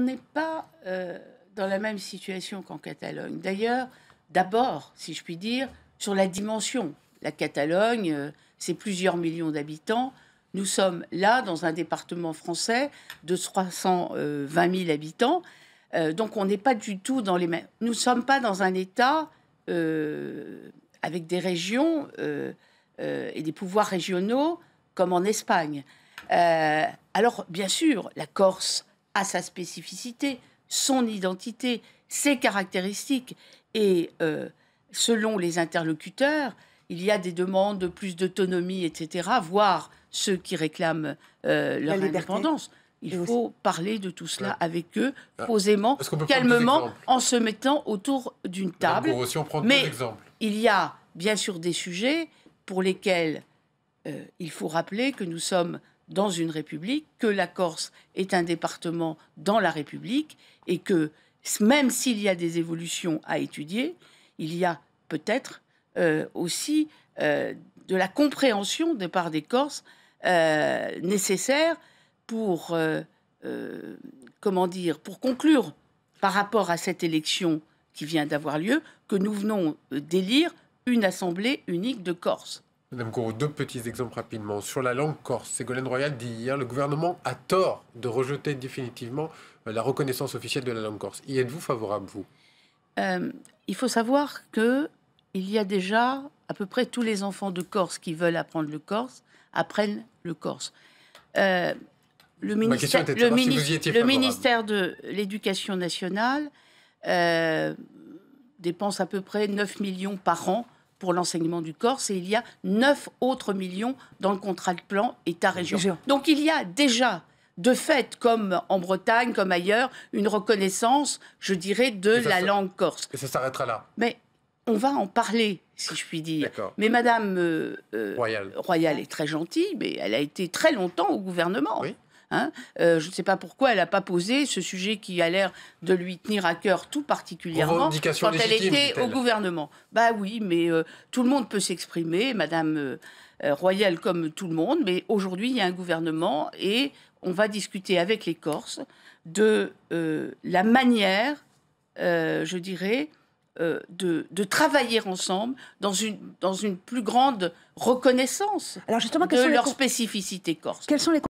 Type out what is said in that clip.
On n'est pas euh, dans la même situation qu'en Catalogne. D'ailleurs, d'abord, si je puis dire, sur la dimension. La Catalogne, euh, c'est plusieurs millions d'habitants. Nous sommes là dans un département français de 320 000 habitants. Euh, donc on n'est pas du tout dans les mêmes. Nous ne sommes pas dans un État avec des régions et des pouvoirs régionaux comme en Espagne. alors bien sûr, la Corse à sa spécificité, son identité, ses caractéristiques. Et euh, selon les interlocuteurs, il y a des demandes de plus d'autonomie, etc., voire ceux qui réclament euh, leur indépendance. Il faut parler de tout cela avec eux, ah. posément, calmement, en se mettant autour d'une table. Mais il y a bien sûr des sujets pour lesquels euh, il faut rappeler que nous sommes dans une république, que la Corse est un département dans la République et que même s'il y a des évolutions à étudier, il y a peut-être euh, aussi euh, de la compréhension de part des Corses euh, nécessaire pour, comment dire, pour conclure par rapport à cette élection qui vient d'avoir lieu, que nous venons d'élire une assemblée unique de Corse. Madame Gouraud, deux petits exemples rapidement. Sur la langue corse, Ségolène Royal dit hier le gouvernement a tort de rejeter définitivement euh, la reconnaissance officielle de la langue corse. Y êtes-vous favorable, vous euh, Il faut savoir que il y a déjà à peu près tous les enfants de Corse qui veulent apprendre le corse apprennent le corse. Euh, le ministère, le, ministère de l'Éducation nationale dépense à peu près 9 millions par an pour l'enseignement du Corse et il y a 9 autres millions dans le contrat de plan État-région. Donc il y a déjà de fait, comme en Bretagne, comme ailleurs, une reconnaissance, je dirais, de la langue corse. Et ça s'arrêtera là. Mais on va en parler, si je puis dire. Mais Madame euh, euh, royale Royal. est très gentille, mais elle a été très longtemps au gouvernement. Hein. Euh, je ne sais pas pourquoi elle n'a pas posé ce sujet qui a l'air de lui tenir à cœur tout particulièrement quand elle était au gouvernement. Bah oui, mais euh, tout le monde peut s'exprimer, Madame euh, Royale comme tout le monde, mais aujourd'hui il y a un gouvernement et on va discuter avec les Corses de la manière, je dirais, de, travailler ensemble dans une, dans une plus grande reconnaissance Alors justement, de leur spécificité corse. Quels sont les